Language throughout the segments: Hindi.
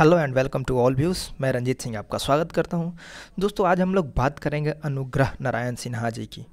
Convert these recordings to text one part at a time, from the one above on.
hello and welcome to all views मैं रंजीत सिंह आपका स्वागत करता हूं दोस्तों आज हम लोग बात करेंगे अनुग्रह नारायण सिन्हा जी की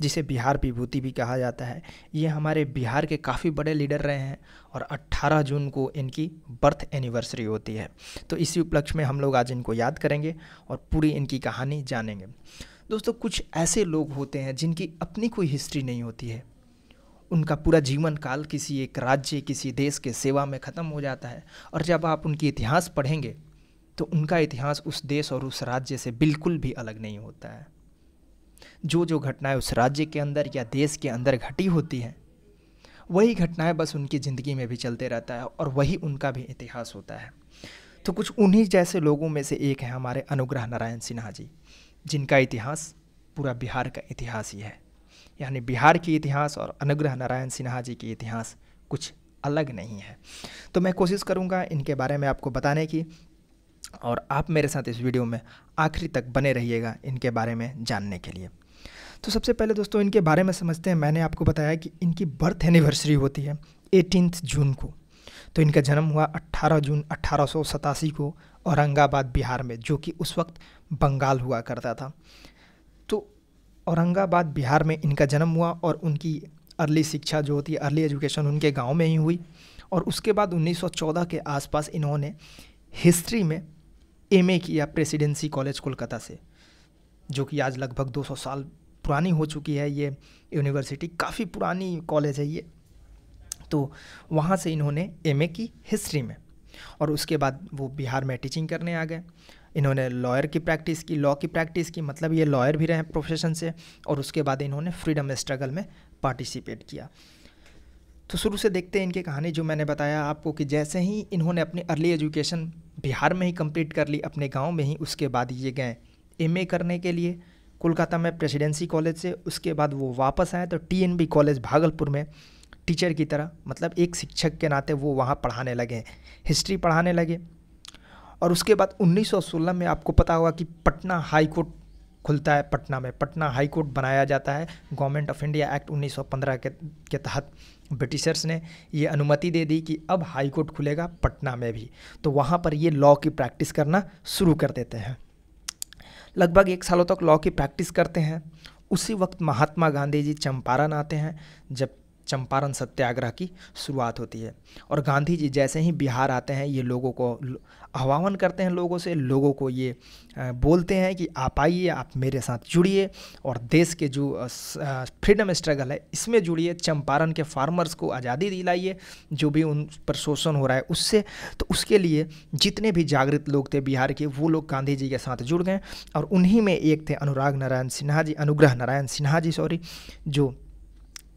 जिसे बिहार विभूति भी कहा जाता है ये हमारे बिहार के काफ़ी बड़े लीडर रहे हैं और 18 जून को इनकी बर्थ एनिवर्सरी होती है तो इसी उपलक्ष्य में हम लोग आज इनको याद करेंगे और पूरी इनकी कहानी जानेंगे दोस्तों कुछ ऐसे लोग होते हैं जिनकी अपनी कोई हिस्ट्री नहीं होती है उनका पूरा जीवन काल किसी एक राज्य किसी देश के सेवा में ख़त्म हो जाता है और जब आप उनकी इतिहास पढ़ेंगे तो उनका इतिहास उस देश और उस राज्य से बिल्कुल भी अलग नहीं होता है जो जो घटनाएं उस राज्य के अंदर या देश के अंदर घटी होती हैं वही घटनाएं बस उनकी ज़िंदगी में भी चलते रहता है और वही उनका भी इतिहास होता है तो कुछ उन्हीं जैसे लोगों में से एक है हमारे अनुग्रह नारायण सिन्हा जी जिनका इतिहास पूरा बिहार का इतिहास ही है यानी बिहार की इतिहास और अनुग्रह नारायण सिन्हा जी की इतिहास कुछ अलग नहीं है तो मैं कोशिश करूँगा इनके बारे में आपको बताने की और आप मेरे साथ इस वीडियो में आखिरी तक बने रहिएगा इनके बारे में जानने के लिए तो सबसे पहले दोस्तों इनके बारे में समझते हैं मैंने आपको बताया कि इनकी बर्थ एनिवर्सरी होती है एटीनथ जून को तो इनका जन्म हुआ 18 जून अट्ठारह को औरंगाबाद बिहार में जो कि उस वक्त बंगाल हुआ करता था तो औरंगाबाद बिहार में इनका जन्म हुआ और उनकी अर्ली शिक्षा जो होती है अर्ली एजुकेशन उनके गांव में ही हुई और उसके बाद 1914 के आसपास इन्होंने हिस्ट्री में एमए किया प्रेसिडेंसी कॉलेज कोलकाता से जो कि आज लगभग 200 साल पुरानी हो चुकी है ये यूनिवर्सिटी काफ़ी पुरानी कॉलेज है ये तो वहाँ से इन्होंने एम की हिस्ट्री में और उसके बाद वो बिहार में टीचिंग करने आ गए इन्होंने लॉयर की प्रैक्टिस की लॉ की प्रैक्टिस की मतलब ये लॉयर भी रहे प्रोफेशन से और उसके बाद इन्होंने फ्रीडम स्ट्रगल में पार्टिसिपेट किया तो शुरू से देखते हैं इनकी कहानी जो मैंने बताया आपको कि जैसे ही इन्होंने अपनी अर्ली एजुकेशन बिहार में ही कंप्लीट कर ली अपने गांव में ही उसके बाद ये गए एम करने के लिए कोलकाता में प्रेसिडेंसी कॉलेज से उसके बाद वो वापस आए तो टी कॉलेज भागलपुर में टीचर की तरह मतलब एक शिक्षक के नाते वो वहाँ पढ़ाने लगे हिस्ट्री पढ़ाने लगे और उसके बाद 1916 में आपको पता होगा कि पटना हाई कोर्ट खुलता है पटना में पटना हाई कोर्ट बनाया जाता है गवर्नमेंट ऑफ इंडिया एक्ट 1915 के के तहत ब्रिटिशर्स ने ये अनुमति दे दी कि अब हाई कोर्ट खुलेगा पटना में भी तो वहाँ पर ये लॉ की प्रैक्टिस करना शुरू कर देते हैं लगभग एक सालों तक लॉ की प्रैक्टिस करते हैं उसी वक्त महात्मा गांधी जी चंपारण आते हैं जब चंपारण सत्याग्रह की शुरुआत होती है और गांधी जी जैसे ही बिहार आते हैं ये लोगों को आह्वान करते हैं लोगों से लोगों को ये बोलते हैं कि आप आइए आप मेरे साथ जुड़िए और देश के जो फ्रीडम स्ट्रगल है इसमें जुड़िए चंपारण के फार्मर्स को आज़ादी दिलाइए जो भी उन पर शोषण हो रहा है उससे तो उसके लिए जितने भी जागृत लोग थे बिहार के वो लोग गांधी जी के साथ जुड़ गए और उन्हीं में एक थे अनुराग नारायण सिन्हा जी अनुग्रह नारायण सिन्हा जी सॉरी जो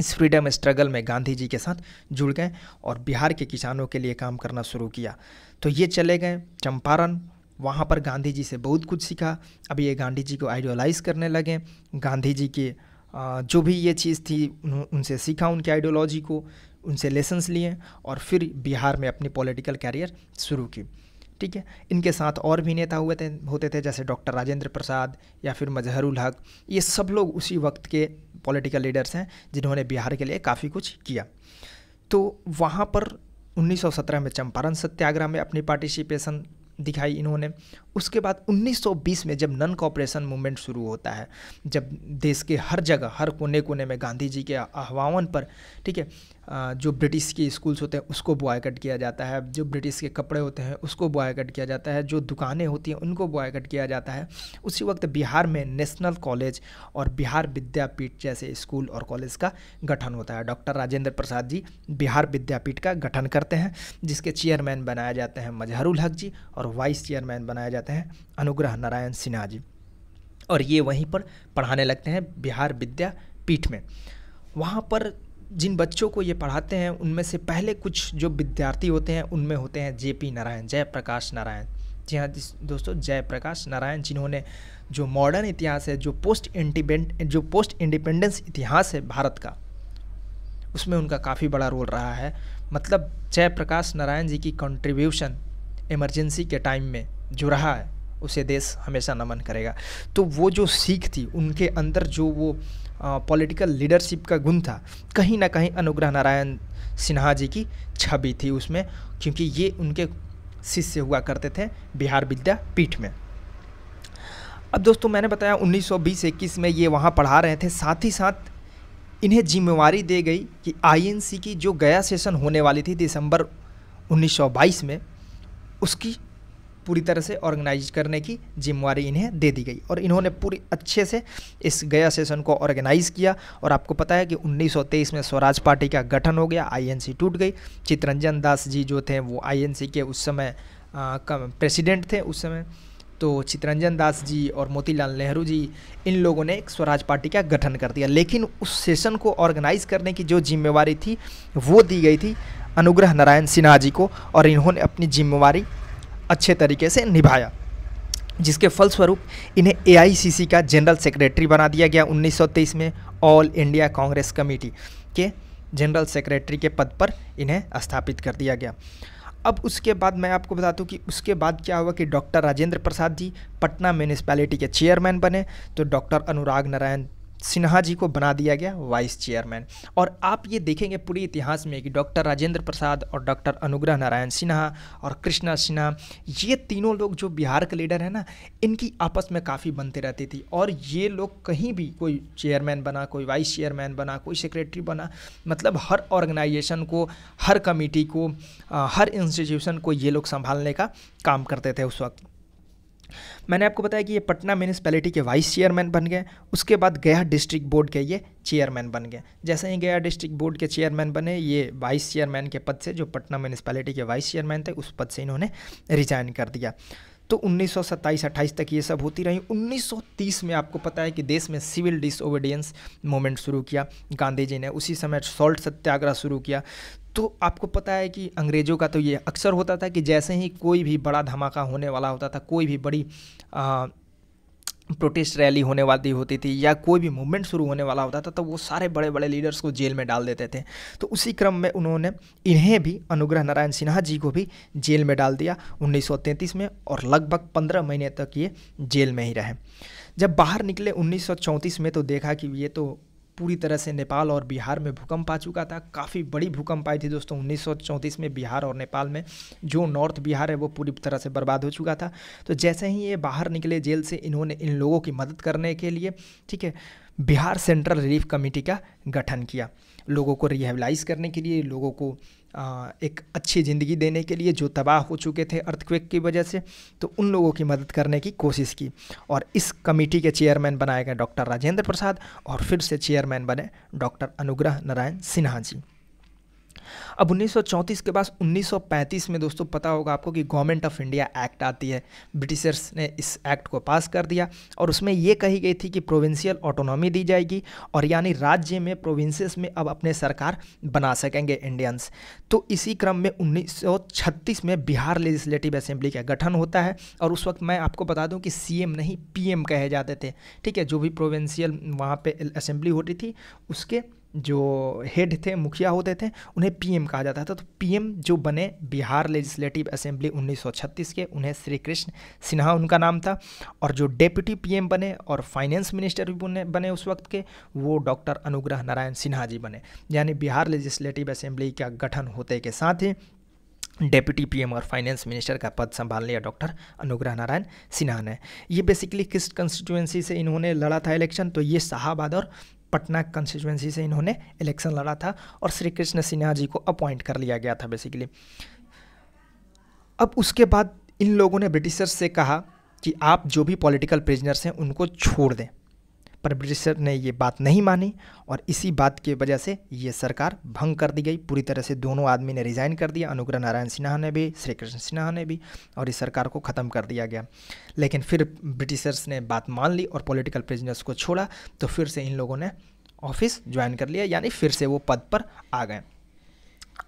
इस फ्रीडम स्ट्रगल में गांधी जी के साथ जुड़ गए और बिहार के किसानों के लिए काम करना शुरू किया तो ये चले गए चंपारण वहाँ पर गांधी जी से बहुत कुछ सीखा अब ये गांधी जी को आइडियोलाइज़ करने लगे गांधी जी के जो भी ये चीज़ थी उनसे सीखा उनकी आइडियोलॉजी को उनसे लेसन्स लिए और फिर बिहार में अपनी पॉलिटिकल कैरियर शुरू की ठीक है इनके साथ और भी नेता हुए थे होते थे जैसे डॉक्टर राजेंद्र प्रसाद या फिर मजहरुल हक ये सब लोग उसी वक्त के पॉलिटिकल लीडर्स हैं जिन्होंने बिहार के लिए काफ़ी कुछ किया तो वहाँ पर 1917 में चंपारण सत्याग्रह में अपनी पार्टिसिपेशन दिखाई इन्होंने उसके बाद 1920 में जब नन कॉपरेशन मूवमेंट शुरू होता है जब देश के हर जगह हर कोने कोने में गांधी जी के आह्वान पर ठीक है जो ब्रिटिश के स्कूल्स होते हैं उसको बॉयकट किया जाता है जो ब्रिटिश के कपड़े होते हैं उसको बॉयकट किया जाता है जो दुकानें होती हैं उनको बॉयकट किया जाता है उसी वक्त बिहार में नेशनल कॉलेज और बिहार विद्यापीठ जैसे स्कूल और कॉलेज का गठन होता है डॉक्टर राजेंद्र प्रसाद जी बिहार विद्यापीठ का गठन करते हैं जिसके चेयरमैन बनाए जाते हैं मजहरुल हक जी और वाइस चेयरमैन बनाए जाते हैं अनुग्रह नारायण सिन्हा जी और ये वहीं पर पढ़ाने लगते हैं बिहार विद्यापीठ में वहाँ पर जिन बच्चों को ये पढ़ाते हैं उनमें से पहले कुछ जो विद्यार्थी होते हैं उनमें होते हैं जे पी नारायण जयप्रकाश नारायण जी हाँ दोस्तों जयप्रकाश नारायण जिन्होंने जो मॉडर्न इतिहास है जो पोस्ट इंडिपेंड जो पोस्ट इंडिपेंडेंस इतिहास है भारत का उसमें उनका काफ़ी बड़ा रोल रहा है मतलब जयप्रकाश नारायण जी की कंट्रीब्यूशन इमरजेंसी के टाइम में जो रहा है उसे देश हमेशा नमन करेगा तो वो जो सीख थी उनके अंदर जो वो पॉलिटिकल लीडरशिप का गुण था कहीं ना कहीं अनुग्रह नारायण सिन्हा जी की छवि थी उसमें क्योंकि ये उनके शिष्य हुआ करते थे बिहार विद्यापीठ में अब दोस्तों मैंने बताया 1920-21 में ये वहाँ पढ़ा रहे थे साथ ही साथ इन्हें जिम्मेवारी दे गई कि आईएनसी की जो गया सेशन होने वाली थी दिसंबर 1922 में उसकी पूरी तरह से ऑर्गेनाइज करने की जिम्मेवारी इन्हें दे दी गई और इन्होंने पूरी अच्छे से इस गया सेशन को ऑर्गेनाइज किया और आपको पता है कि 1923 में स्वराज पार्टी का गठन हो गया आईएनसी टूट गई चितरंजन दास जी जो थे वो आईएनसी के उस समय प्रेसिडेंट थे उस समय तो चितरंजन दास जी और मोतीलाल नेहरू जी इन लोगों ने एक स्वराज पार्टी का गठन कर दिया लेकिन उस सेशन को ऑर्गेनाइज करने की जो जिम्मेवारी थी वो दी गई थी अनुग्रह नारायण सिन्हा जी को और इन्होंने अपनी जिम्मेवारी अच्छे तरीके से निभाया जिसके फलस्वरूप इन्हें एआईसीसी का जनरल सेक्रेटरी बना दिया गया 1923 में ऑल इंडिया कांग्रेस कमेटी के जनरल सेक्रेटरी के पद पर इन्हें स्थापित कर दिया गया अब उसके बाद मैं आपको बता दूँ कि उसके बाद क्या हुआ कि डॉक्टर राजेंद्र प्रसाद जी पटना म्यूनिसपैलिटी के चेयरमैन बने तो डॉक्टर अनुराग नारायण सिन्हा जी को बना दिया गया वाइस चेयरमैन और आप ये देखेंगे पूरे इतिहास में कि डॉक्टर राजेंद्र प्रसाद और डॉक्टर अनुग्रह नारायण सिन्हा और कृष्णा सिन्हा ये तीनों लोग जो बिहार के लीडर हैं ना इनकी आपस में काफ़ी बनते रहती थी और ये लोग कहीं भी कोई चेयरमैन बना कोई वाइस चेयरमैन बना कोई सेक्रेटरी बना मतलब हर ऑर्गेनाइजेशन को हर कमेटी को हर इंस्टीट्यूशन को ये लोग संभालने का काम करते थे उस वक्त मैंने आपको बताया कि ये पटना म्यूनसिपैलिटी के वाइस चेयरमैन बन गए उसके बाद गया डिस्ट्रिक्ट बोर्ड के ये चेयरमैन बन गए जैसे ही गया डिस्ट्रिक्ट बोर्ड के चेयरमैन बने ये वाइस चेयरमैन के पद से जो पटना म्यूनसिपैलिटी के वाइस चेयरमैन थे उस पद से इन्होंने रिजाइन कर दिया तो 1927 28 तक ये सब होती रही 1930 में आपको पता है कि देश में सिविल डिसओबीडियंस मूवमेंट शुरू किया गांधी जी ने उसी समय सॉल्ट सत्याग्रह शुरू किया तो आपको पता है कि अंग्रेज़ों का तो ये अक्सर होता था कि जैसे ही कोई भी बड़ा धमाका होने वाला होता था कोई भी बड़ी आ, प्रोटेस्ट रैली होने वाली होती थी या कोई भी मूवमेंट शुरू होने वाला होता था तो वो सारे बड़े बड़े लीडर्स को जेल में डाल देते थे तो उसी क्रम में उन्होंने इन्हें भी अनुग्रह नारायण सिन्हा जी को भी जेल में डाल दिया 1933 में और लगभग 15 महीने तक ये जेल में ही रहे जब बाहर निकले 1934 में तो देखा कि ये तो पूरी तरह से नेपाल और बिहार में भूकंप आ चुका था काफ़ी बड़ी भूकंप आई थी दोस्तों उन्नीस में बिहार और नेपाल में जो नॉर्थ बिहार है वो पूरी तरह से बर्बाद हो चुका था तो जैसे ही ये बाहर निकले जेल से इन्होंने इन लोगों की मदद करने के लिए ठीक है बिहार सेंट्रल रिलीफ कमेटी का गठन किया लोगों को रिहेबलाइज करने के लिए लोगों को एक अच्छी ज़िंदगी देने के लिए जो तबाह हो चुके थे अर्थक्वेक की वजह से तो उन लोगों की मदद करने की कोशिश की और इस कमेटी के चेयरमैन बनाए गए डॉक्टर राजेंद्र प्रसाद और फिर से चेयरमैन बने डॉक्टर अनुग्रह नारायण सिन्हा जी अब 1934 के बाद 1935 में दोस्तों पता होगा आपको कि गवर्नमेंट ऑफ इंडिया एक्ट आती है ब्रिटिशर्स ने इस एक्ट को पास कर दिया और उसमें ये कही गई थी कि प्रोविंशियल ऑटोनॉमी दी जाएगी और यानी राज्य में प्रोविंसेस में अब अपने सरकार बना सकेंगे इंडियंस तो इसी क्रम में उन्नीस में बिहार लेजिस्लेटिव असेंबली का गठन होता है और उस वक्त मैं आपको बता दूँ कि सी नहीं पी कहे जाते थे ठीक है जो भी प्रोविंशियल वहाँ पर असेंबली होती थी उसके जो हेड थे मुखिया होते थे उन्हें पीएम कहा जाता था तो पीएम जो बने बिहार लेजिस्लेटिव असेंबली 1936 के उन्हें श्री कृष्ण सिन्हा उनका नाम था और जो डेप्यूटी पीएम बने और फाइनेंस मिनिस्टर भी बने उस वक्त के वो डॉक्टर अनुग्रह नारायण सिन्हा जी बने यानी बिहार लेजिस्लेटिव असेंबली का गठन होते के साथ ही डेप्यूटी पीएम और फाइनेंस मिनिस्टर का पद संभाल लिया डॉक्टर अनुग्रह नारायण सिन्हा ने ये बेसिकली किस कंस्टिट्यूएंसी से इन्होंने लड़ा था इलेक्शन तो ये शाहबाद और पटना कंस्टिट्यूंसी से इन्होंने इलेक्शन लड़ा था और श्री कृष्ण सिन्हा जी को अपॉइंट कर लिया गया था बेसिकली अब उसके बाद इन लोगों ने ब्रिटिशर्स से कहा कि आप जो भी पॉलिटिकल प्रिजनर्स हैं उनको छोड़ दें पर ब्रिटिशर ने ये बात नहीं मानी और इसी बात की वजह से ये सरकार भंग कर दी गई पूरी तरह से दोनों आदमी ने रिज़ाइन कर दिया अनुग्रह नारायण सिन्हा ने भी श्री कृष्ण सिन्हा ने भी और इस सरकार को ख़त्म कर दिया गया लेकिन फिर ब्रिटिशर्स ने बात मान ली और पॉलिटिकल प्रिजनर्स को छोड़ा तो फिर से इन लोगों ने ऑफिस ज्वाइन कर लिया यानी फिर से वो पद पर आ गए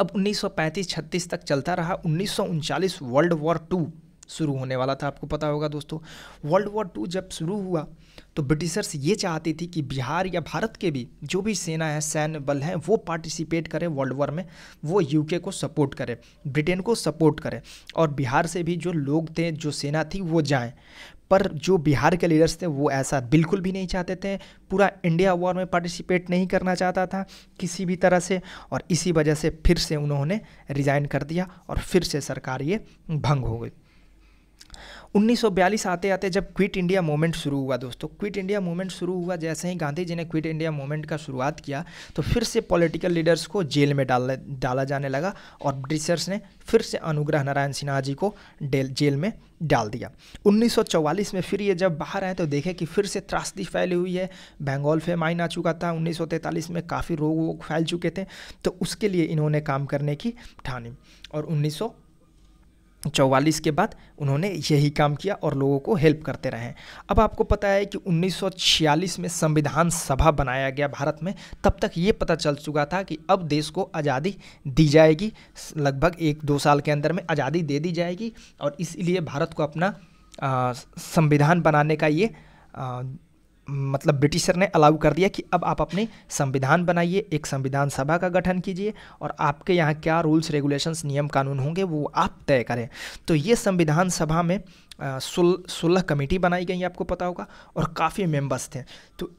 अब 1935-36 तक चलता रहा उन्नीस वर्ल्ड वॉर टू शुरू होने वाला था आपको पता होगा दोस्तों वर्ल्ड वॉर टू जब शुरू हुआ तो ब्रिटिशर्स ये चाहती थी कि बिहार या भारत के भी जो भी सेना है सैन्य बल हैं वो पार्टिसिपेट करें वर्ल्ड वॉर में वो यूके को सपोर्ट करें ब्रिटेन को सपोर्ट करें और बिहार से भी जो लोग थे जो सेना थी वो जाएँ पर जो बिहार के लीडर्स थे वो ऐसा बिल्कुल भी नहीं चाहते थे पूरा इंडिया वॉर में पार्टिसिपेट नहीं करना चाहता था किसी भी तरह से और इसी वजह से फिर से उन्होंने रिज़ाइन कर दिया और फिर से सरकार ये भंग हो गई 1942 आते आते जब क्विट इंडिया मूवमेंट शुरू हुआ दोस्तों क्विट इंडिया मूवमेंट शुरू हुआ जैसे ही गांधी जी ने क्विट इंडिया मूवमेंट का शुरुआत किया तो फिर से पॉलिटिकल लीडर्स को जेल में डाल डाला जाने लगा और ब्रिटिशर्स ने फिर से अनुग्रह नारायण सिन्हा जी को जेल में डाल दिया 1944 में फिर ये जब बाहर आए तो देखे कि फिर से त्रासदी फैली हुई है बंगाल फे माइन आ चुका था 1943 में काफ़ी रोग वोग फैल चुके थे तो उसके लिए इन्होंने काम करने की ठानी और चौवालीस के बाद उन्होंने यही काम किया और लोगों को हेल्प करते रहे अब आपको पता है कि 1946 में संविधान सभा बनाया गया भारत में तब तक ये पता चल चुका था कि अब देश को आज़ादी दी जाएगी लगभग एक दो साल के अंदर में आज़ादी दे दी जाएगी और इसलिए भारत को अपना संविधान बनाने का ये आ, मतलब ब्रिटिशर ने अलाउ कर दिया कि अब आप अपने संविधान बनाइए एक संविधान सभा का गठन कीजिए और आपके यहाँ क्या रूल्स रेगुलेशंस नियम कानून होंगे वो आप तय करें तो ये संविधान सभा में सोलह कमेटी बनाई गई आपको पता होगा और काफ़ी मेंबर्स थे तो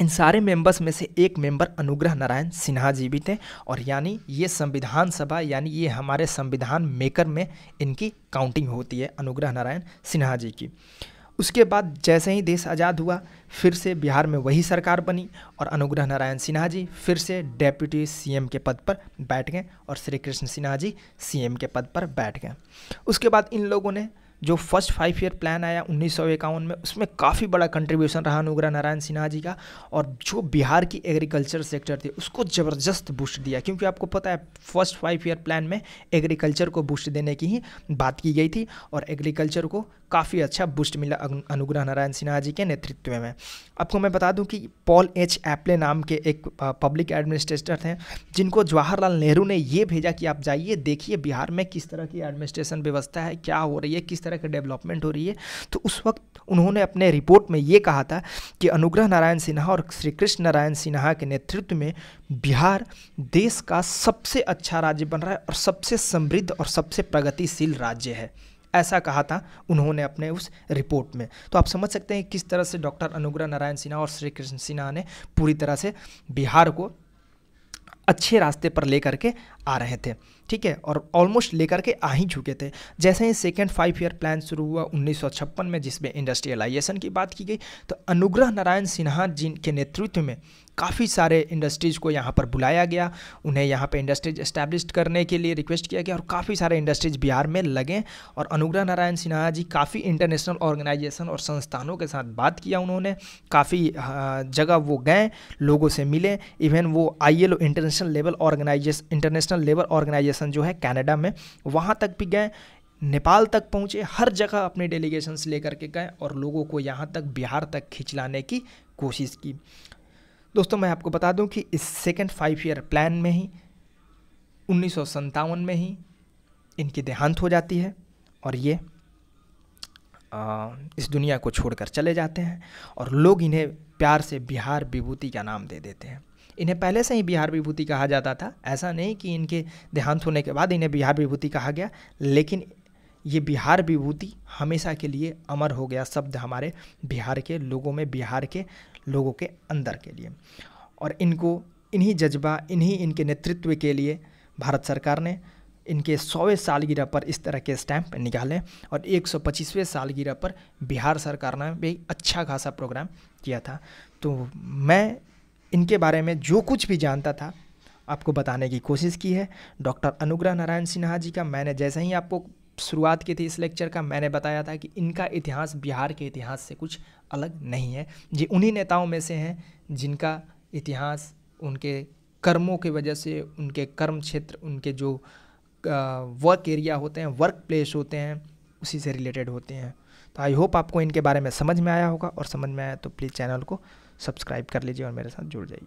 इन सारे मेंबर्स में से एक मेंबर अनुग्रह नारायण सिन्हा जी भी थे और यानी ये संविधान सभा यानी ये हमारे संविधान मेकर में इनकी काउंटिंग होती है अनुग्रह नारायण सिन्हा जी की उसके बाद जैसे ही देश आज़ाद हुआ फिर से बिहार में वही सरकार बनी और अनुग्रह नारायण सिन्हा जी फिर से डेप्यूटी सीएम के पद पर बैठ गए और श्री कृष्ण सिन्हा जी सीएम के पद पर बैठ गए उसके बाद इन लोगों ने जो फर्स्ट फाइव ईयर प्लान आया उन्नीस में उसमें काफ़ी बड़ा कंट्रीब्यूशन रहा अनुग्रह नारायण सिन्हा जी का और जो बिहार की एग्रीकल्चर सेक्टर थी उसको ज़बरदस्त बूस्ट दिया क्योंकि आपको पता है फर्स्ट फाइव ईयर प्लान में एग्रीकल्चर को बूस्ट देने की ही बात की गई थी और एग्रीकल्चर को काफ़ी अच्छा बूस्ट मिला अनुग्रह नारायण सिन्हा जी के नेतृत्व में आपको मैं बता दूं कि पॉल एच एप्ले नाम के एक पब्लिक एडमिनिस्ट्रेटर थे जिनको जवाहरलाल नेहरू ने ये भेजा कि आप जाइए देखिए बिहार में किस तरह की एडमिनिस्ट्रेशन व्यवस्था है क्या हो रही है किस तरह की डेवलपमेंट हो रही है तो उस वक्त उन्होंने अपने रिपोर्ट में ये कहा था कि अनुग्रह नारायण सिन्हा और श्री कृष्ण नारायण सिन्हा के नेतृत्व में बिहार देश का सबसे अच्छा राज्य बन रहा है और सबसे समृद्ध और सबसे प्रगतिशील राज्य है ऐसा कहा था उन्होंने अपने उस रिपोर्ट में तो आप समझ सकते हैं किस तरह से डॉक्टर अनुग्रह नारायण सिन्हा और श्री कृष्ण सिन्हा ने पूरी तरह से बिहार को अच्छे रास्ते पर लेकर के आ रहे थे ठीक है और ऑलमोस्ट लेकर के आ ही चुके थे जैसे ही सेकेंड फाइव ईयर प्लान शुरू हुआ उन्नीस में जिसमें इंडस्ट्रियलाइजेशन की बात की गई तो अनुग्रह नारायण सिन्हा जिनके नेतृत्व में काफ़ी सारे इंडस्ट्रीज़ को यहाँ पर बुलाया गया उन्हें यहाँ पे इंडस्ट्रीज इस्टेब्लिश करने के लिए रिक्वेस्ट किया गया और काफ़ी सारे इंडस्ट्रीज बिहार में लगे और अनुग्रह नारायण सिन्हा जी काफ़ी इंटरनेशनल ऑर्गेनाइजेशन और संस्थानों के साथ बात किया उन्होंने काफ़ी हाँ, जगह वो गए लोगों से मिले इवन वो I international level organisation international international labour organisation जो है कनाडा में वहाँ तक भी गए नेपाल तक पहुँचे हर जगह अपने डेलीगेशंस लेकर के गए और लोगों को यहाँ तक बिहार तक खिंचलाने की कोशिश की दोस्तों मैं आपको बता दूं कि इस सेकेंड फाइव ईयर प्लान में ही उन्नीस में ही इनकी देहांत हो जाती है और ये आ, इस दुनिया को छोड़कर चले जाते हैं और लोग इन्हें प्यार से बिहार विभूति का नाम दे देते हैं इन्हें पहले से ही बिहार विभूति कहा जाता था ऐसा नहीं कि इनके देहांत होने के बाद इन्हें बिहार विभूति कहा गया लेकिन ये बिहार विभूति हमेशा के लिए अमर हो गया शब्द हमारे बिहार के लोगों में बिहार के लोगों के अंदर के लिए और इनको इन्हीं जज्बा इन्हीं इनके नेतृत्व के लिए भारत सरकार ने इनके सौवें सालगिरह पर इस तरह के स्टैंप निकाले और एक सौ पच्चीसवें सालगिरह पर बिहार सरकार ने भी अच्छा खासा प्रोग्राम किया था तो मैं इनके बारे में जो कुछ भी जानता था आपको बताने की कोशिश की है डॉक्टर अनुग्रह नारायण सिन्हा जी का मैंने जैसे ही आपको शुरुआत की थी इस लेक्चर का मैंने बताया था कि इनका इतिहास बिहार के इतिहास से कुछ अलग नहीं है ये उन्हीं नेताओं में से हैं जिनका इतिहास उनके कर्मों की वजह से उनके कर्म क्षेत्र उनके जो वर्क एरिया होते हैं वर्क प्लेस होते हैं उसी से रिलेटेड होते हैं तो आई होप आपको इनके बारे में समझ में आया होगा और समझ में आया तो प्लीज़ चैनल को सब्सक्राइब कर लीजिए और मेरे साथ जुड़ जाइए